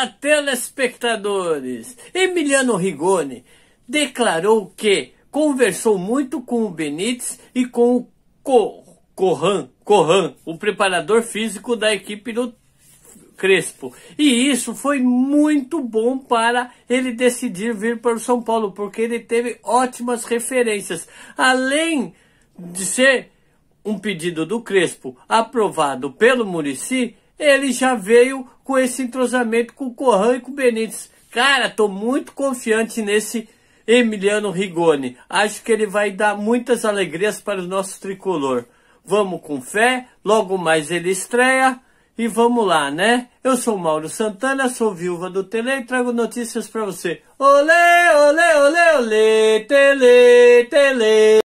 Olá, telespectadores! Emiliano Rigoni declarou que conversou muito com o Benítez e com o Co Corran, Corran, o preparador físico da equipe do Crespo. E isso foi muito bom para ele decidir vir para o São Paulo, porque ele teve ótimas referências. Além de ser um pedido do Crespo aprovado pelo Murici, ele já veio com esse entrosamento com o Corran e com o Benítez. Cara, tô muito confiante nesse Emiliano Rigoni. Acho que ele vai dar muitas alegrias para o nosso tricolor. Vamos com fé, logo mais ele estreia e vamos lá, né? Eu sou Mauro Santana, sou viúva do Tele e trago notícias para você. Olê, olê, olê, olê, Tele, Tele.